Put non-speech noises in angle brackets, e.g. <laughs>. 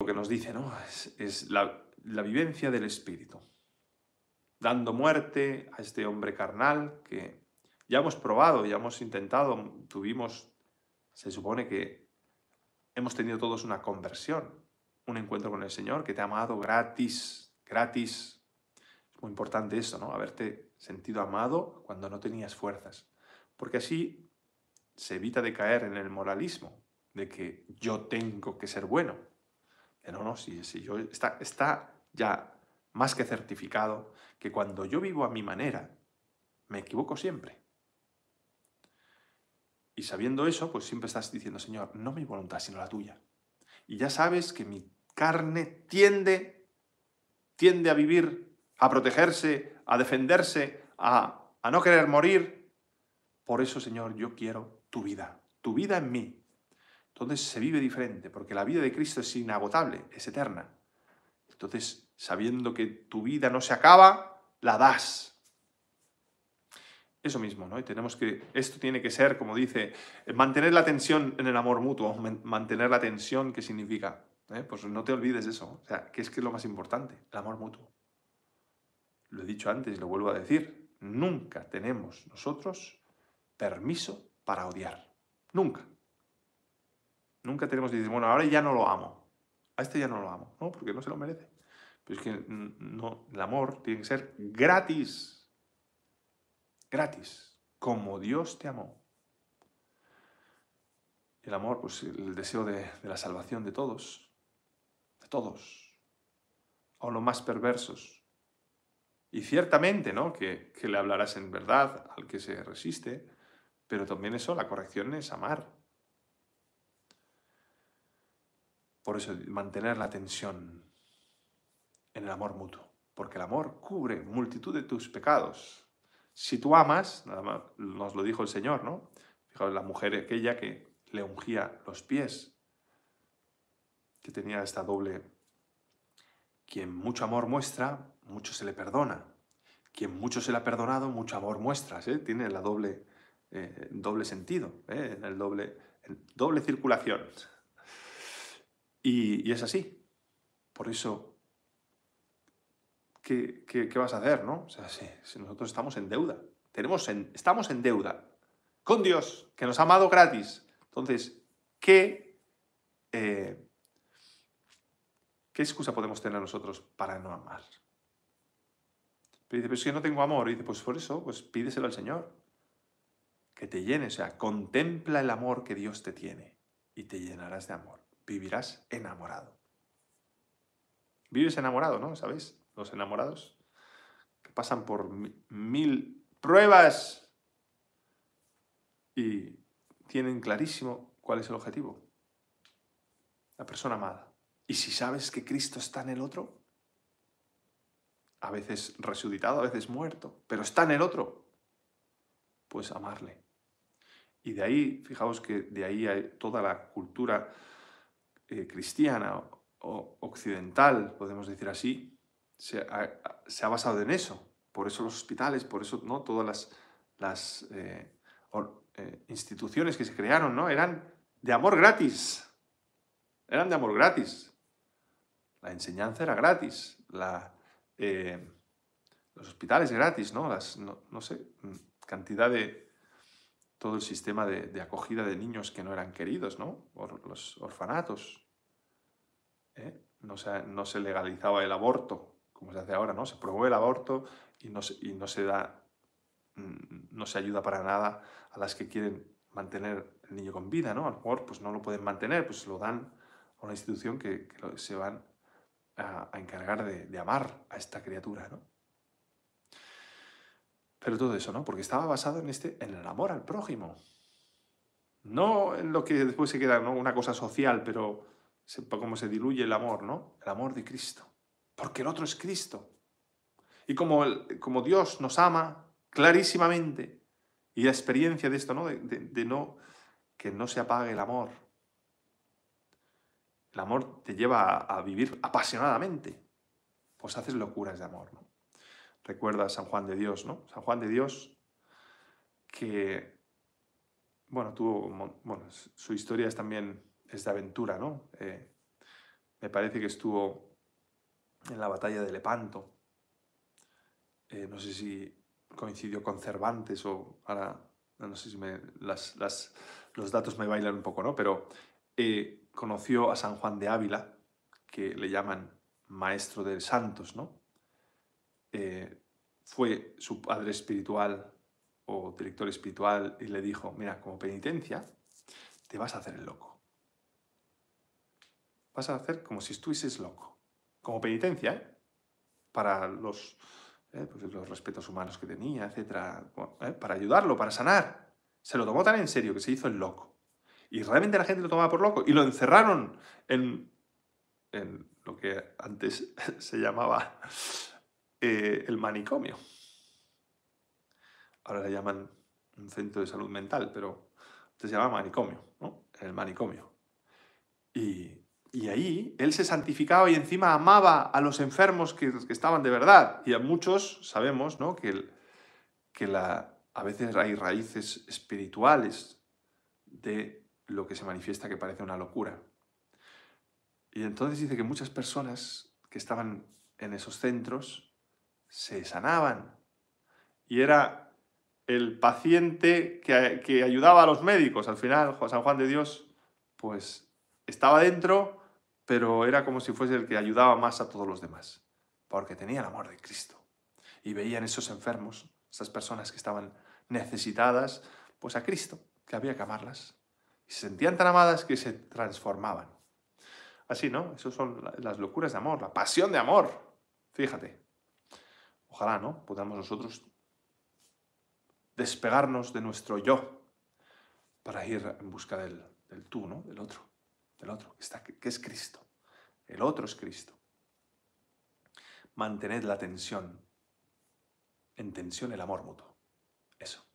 Lo que nos dice, ¿no? Es, la, vivencia del espíritu. Dando muerte a este hombre carnal que ya hemos probado, ya hemos intentado, tuvimos, se supone que hemos tenido todos una conversión, un encuentro con el Señor que te ha amado gratis, gratis. Es muy importante eso, ¿no? Haberte sentido amado cuando no tenías fuerzas. Porque así se evita de caer en el moralismo, de que yo tengo que ser bueno. No, no, si, yo, está, está ya más que certificado que cuando yo vivo a mi manera, me equivoco siempre. Y sabiendo eso, pues siempre estás diciendo, Señor, no mi voluntad, sino la tuya. Y ya sabes que mi carne tiende, tiende a vivir, a protegerse, a defenderse, a no querer morir. Por eso, Señor, yo quiero tu vida, tu vida en mí, entonces se vive diferente, porque la vida de Cristo es inagotable, es eterna. Entonces, sabiendo que tu vida no se acaba, la das. Eso mismo, ¿no? Y tenemos que, esto tiene que ser, como dice, eh, mantener la tensión en el amor mutuo, mantener la tensión, que significa? ¿Eh? Pues no te olvides de eso, o sea, que es que es lo más importante, el amor mutuo. Lo he dicho antes y lo vuelvo a decir, nunca tenemos nosotros permiso para odiar, nunca. Nunca tenemos, que decir, bueno, ahora ya no lo amo. A este ya no lo amo. No, porque no se lo merece. Pero es que no, el amor tiene que ser gratis. Gratis. Como Dios te amó. El amor, pues el deseo de, la salvación de todos. De todos. O los más perversos. Y ciertamente, ¿no? Que, que le hablarás en verdad al que se resiste. Pero también eso, la corrección es amar Por eso mantener la tensión en el amor mutuo, porque el amor cubre multitud de tus pecados. Si tú amas, nada más, nos lo dijo el Señor, ¿no? Fijaos, la mujer aquella que le ungía los pies, que tenía esta doble... Quien mucho amor muestra, mucho se le perdona. Quien mucho se le ha perdonado, mucho amor muestra. Tiene la doble, eh, doble sentido, ¿eh? el doble, el doble circulación. Y, es así. Por eso, ¿qué, ¿qué, vas a hacer, no? O sea, si, nosotros estamos en deuda, tenemos en, estamos en deuda con Dios, que nos ha amado gratis. Entonces, ¿qué, eh, ¿qué excusa podemos tener nosotros para no amar? Pero dice, pero es no tengo amor. Y dice, pues por eso, pues pídeselo al Señor. Que te llene, o sea, contempla el amor que Dios te tiene y te llenarás de amor vivirás enamorado. Vives enamorado, ¿no? ¿Sabéis? Los enamorados que pasan por mil pruebas y tienen clarísimo cuál es el objetivo. La persona amada. Y si sabes que Cristo está en el otro, a veces resucitado, a veces muerto, pero está en el otro, pues amarle. Y de ahí, fijaos que de ahí hay toda la cultura eh, cristiana o occidental, podemos decir así, se ha, basado en eso. Por eso los hospitales, por eso ¿no? todas las, las eh, eh, instituciones que se crearon, ¿no? eran de amor gratis. Eran de amor gratis. La enseñanza era gratis. los hospitales gratis, ¿no? Las, no sé, mm, cantidad de todo el sistema de, acogida de niños que no eran queridos, ¿no? Por los orfanatos. ¿eh? No, se, no, se, legalizaba el aborto, como se hace ahora, ¿no? Se promueve el aborto y no, se da, mm, no se ayuda para nada a las que quieren mantener el niño con vida, ¿no? A lo mejor pues no lo pueden mantener, pues lo dan a una institución que, se van a, encargar de, de amar a esta criatura, ¿no? Pero todo eso, ¿no? Porque estaba basado en, este, en el amor al prójimo. No en lo que después se queda, ¿no? Una cosa social, pero como se diluye el amor, ¿no? El amor de Cristo. Porque el otro es Cristo. Y como, como Dios nos ama clarísimamente, y la experiencia de esto, ¿no? De, no que no se apague el amor. El amor te lleva a vivir apasionadamente. Pues haces locuras de amor, ¿no? recuerda a San Juan de Dios, ¿no? San Juan de Dios que, bueno, tuvo, bueno, su historia es también es de aventura, ¿no? Eh, me parece que estuvo en la batalla de Lepanto, eh, no sé si coincidió con Cervantes o ahora, no sé si las, los datos me bailan un poco, ¿no? Pero eh, conoció a San Juan de Ávila, que le llaman maestro de santos, ¿no? Eh, fue su padre espiritual o director espiritual y le dijo, mira, como penitencia, te vas a hacer el loco. Vas a hacer como si estuvieses loco. Como penitencia, ¿eh? Para los, ¿eh? pues los respetos humanos que tenía, etc. para ayudarlo, para sanar. Se lo tomó tan en serio que se hizo el loco. Y realmente la gente lo tomaba por loco. Y lo encerraron en, en lo que antes <laughs> se llamaba eh, el manicomio. Ahora le llaman un centro de salud mental, pero se llamaba manicomio, ¿no? El manicomio. Y, ahí él se santificaba y encima amaba a los enfermos que, estaban de verdad. Y a muchos sabemos ¿no? que, que la, a veces hay raíces espirituales de lo que se manifiesta que parece una locura. Y entonces dice que muchas personas que estaban en esos centros se sanaban. Y era el paciente que, ayudaba a los médicos. Al final, San Juan de Dios, pues estaba dentro, pero era como si fuese el que ayudaba más a todos los demás, porque tenía el amor de Cristo. Y veían esos enfermos, esas personas que estaban necesitadas, pues a Cristo, que había que amarlas. Y se sentían tan amadas que se transformaban. Así, ¿no? Esas son las locuras de amor, la pasión de amor. Fíjate. Ojalá, ¿no? Podamos nosotros despegarnos de nuestro yo para ir en busca del, tú, ¿no? Del otro, del otro, está, que es Cristo. El otro es Cristo. Mantened la tensión. En tensión el amor mutuo. Eso.